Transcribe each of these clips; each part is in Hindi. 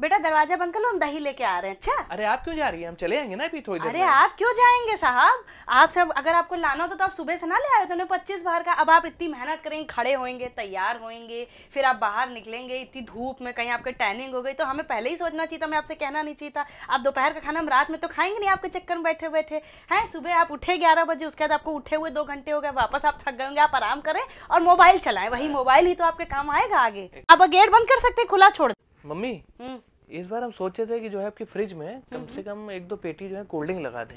बेटा दरवाजा बंद कर लो हम दही लेके आ रहे हैं अच्छा अरे आप क्यों जा रही है हम चले जाएंगे ना अभी थोड़ी देर अरे आप क्यों जाएंगे साहब आप सब अगर आपको लाना होता तो, तो आप सुबह से ना ले आए तो पच्चीस बार का अब आप इतनी मेहनत करेंगे खड़े होंगे तैयार होंगे फिर आप बाहर निकलेंगे इतनी धूप में कहीं आपके टैनिंग हो गई तो हमें पहले ही सोचना चाहिए था मैं आपसे कहना नहीं चाहिए था आप दोपहर का खाना हम रात में तो खाएंगे नहीं आपके चक्कर में बैठे बैठे हैं सुबह आप उठे ग्यारह बजे उसके बाद आपको उठे हुए दो घंटे हो गए वापस आप थक गए होंगे आप आराम करें और मोबाइल चलाएं वही मोबाइल ही तो आपके काम आएगा आगे आप गेट बंद कर सकते खुला छोड़ मम्मी हम्म। इस बार हम सोचे थे कि जो है आपकी फ्रिज में हम्म, कम से हम्म। कम एक दो पेटी जो है कोल्ड ड्रिंक लगा दें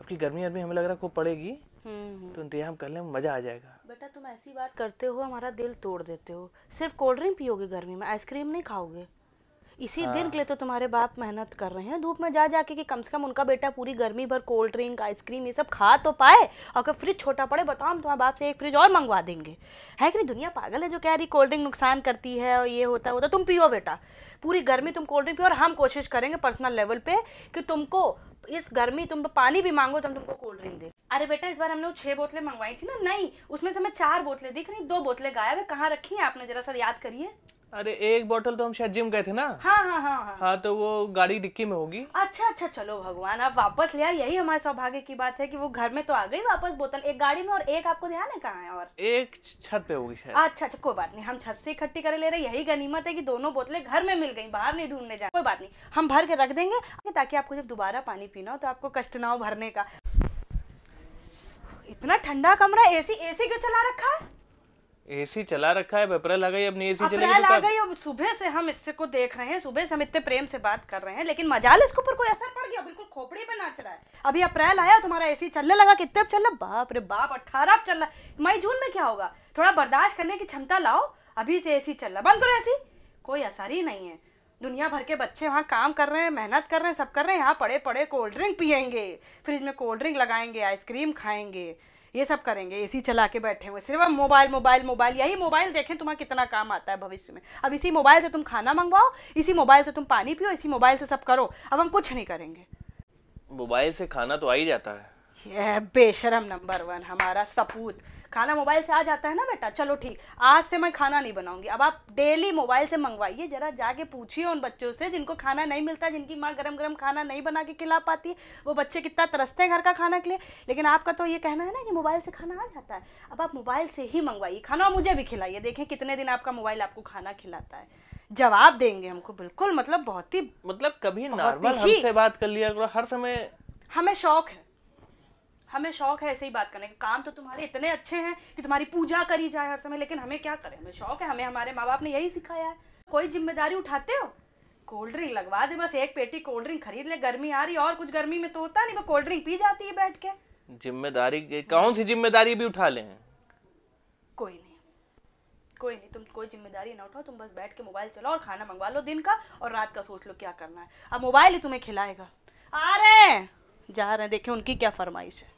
आपकी गर्मी अर्मी हमें लग रहा है खूब पड़ेगी हम्म, तो इंतजाम कर में मजा आ जाएगा बेटा तुम ऐसी बात करते हो हमारा दिल तोड़ देते हो सिर्फ कोल्ड ड्रिंक पियोगे गर्मी में आइसक्रीम नहीं खाओगे इसी हाँ। दिन के लिए तो तुम्हारे बाप मेहनत कर रहे हैं धूप में जा जाके कि कम से कम उनका बेटा पूरी गर्मी भर कोल्ड ड्रिंक आइसक्रीम ये सब खा तो पाए अगर फ्रिज छोटा पड़े बताओ हम तुम्हारे बाप से एक फ्रिज और मंगवा देंगे है कि नहीं दुनिया पागल है जो कह रही कोल्ड ड्रिंक नुकसान करती है और ये होता है होता तो तुम पियो बेटा पूरी गर्मी तुम कोल्ड ड्रिंक पियो और हम कोशिश करेंगे पर्सनल लेवल पे कि तुमको इस गर्मी तुम पानी भी मांगो तो हम तुमको कोल्ड ड्रिंक दे अरे बेटा इस बार हमने छह बोतलें मंगवाई थी ना नहीं उसमें से हमें चार बोतलें दिख रही दो बोतलें गायब है कहाँ रखी है आपने जरा सर याद करिए अरे एक बोतल तो हम शायद जिम गए थे ना हाँ हाँ हाँ हाँ हाँ तो वो गाड़ी डिक्की में होगी अच्छा अच्छा चलो भगवान आप वापस ले आए यही हमारे सौभाग्य की बात है कि वो घर में तो आ गई वापस बोतल एक गाड़ी में और एक आपको ध्यान है कहाँ है और एक छत पे होगी शायद अच्छा अच्छा कोई बात नहीं हम छत से इकट्ठी करे ले रहे यही गनीमत है की दोनों बोतलें घर में मिल गई बाहर नहीं ढूंढने जाए कोई बात नहीं हम भर के रख देंगे ताकि आपको जब दोबारा पानी पीना हो तो आपको कष्ट ना हो भरने का इतना ठंडा कमरा एसी एसी क्यों चला रखा है एसी चला रखा है अप्रैल आ गई अब नहीं एसी चलेगी तो आ गई अब सुबह से हम इससे को देख रहे हैं सुबह से हम इतने प्रेम से बात कर रहे हैं लेकिन मजाल इसके ऊपर कोई असर पड़ गया बिल्कुल खोपड़ी पे नाच रहा है अभी अप्रैल आया तुम्हारा एसी चलने लगा कितने अब चल रहा बाप रे बाप अट्ठारह अब चल रहा मई जून में क्या होगा थोड़ा बर्दाश्त करने की क्षमता लाओ अभी से सी चल रहा बंद करो सी कोई असर ही नहीं है दुनिया भर के बच्चे वहाँ काम कर रहे हैं मेहनत कर रहे हैं सब कर रहे हैं यहाँ पड़े पड़े कोल्ड ड्रिंक पियेंगे फ्रिज में कोल्ड ड्रिंक लगाएंगे आइसक्रीम खाएंगे ये सब करेंगे ए चला के बैठे हुए सिर्फ मोबाइल मोबाइल मोबाइल यही मोबाइल देखें तुम्हारा कितना काम आता है भविष्य में अब इसी मोबाइल से तुम खाना मंगवाओ इसी मोबाइल से तुम पानी पियो इसी मोबाइल से सब करो अब हम कुछ नहीं करेंगे मोबाइल से खाना तो आ ही जाता है ये बेशरम नंबर वन हमारा सपूत खाना मोबाइल से आ जाता है ना बेटा चलो ठीक आज से मैं खाना नहीं बनाऊंगी अब आप डेली मोबाइल से मंगवाइए जरा जाके पूछिए उन बच्चों से जिनको खाना नहीं मिलता जिनकी माँ गरम गरम खाना नहीं बना के खिला पाती वो बच्चे कितना तरसते हैं घर का खाना के लिए लेकिन आपका तो ये कहना है ना कि मोबाइल से खाना आ जाता है अब आप मोबाइल से ही मंगवाइए खाना मुझे भी खिलाइए देखें कितने दिन आपका मोबाइल आपको खाना खिलाता है जवाब देंगे हमको बिल्कुल मतलब बहुत ही मतलब कभी नॉर्मल हमसे बात कर लिया करो हर समय हमें शौक है हमें शौक है ऐसे ही बात करने का काम तो तुम्हारे इतने अच्छे हैं कि तुम्हारी पूजा करी जाए हर समय लेकिन हमें क्या करें हमें शौक है हमें हमारे माँ बाप ने यही सिखाया है कोई जिम्मेदारी उठाते हो कोल्ड ड्रिंक लगवा दे बस एक पेटी कोल्ड ड्रिंक खरीद ले गर्मी आ रही है और कुछ गर्मी में तो होता नहीं वो कोल्ड ड्रिंक पी जाती है बैठ के जिम्मेदारी कौन सी जिम्मेदारी भी उठा ले कोई नहीं कोई नहीं तुम कोई जिम्मेदारी ना उठाओ तुम बस बैठ के मोबाइल चलाओ और खाना मंगवा लो दिन का और रात का सोच लो क्या करना है अब मोबाइल ही तुम्हें खिलाएगा आ रहे हैं जा रहे हैं देखे उनकी क्या फरमाइश है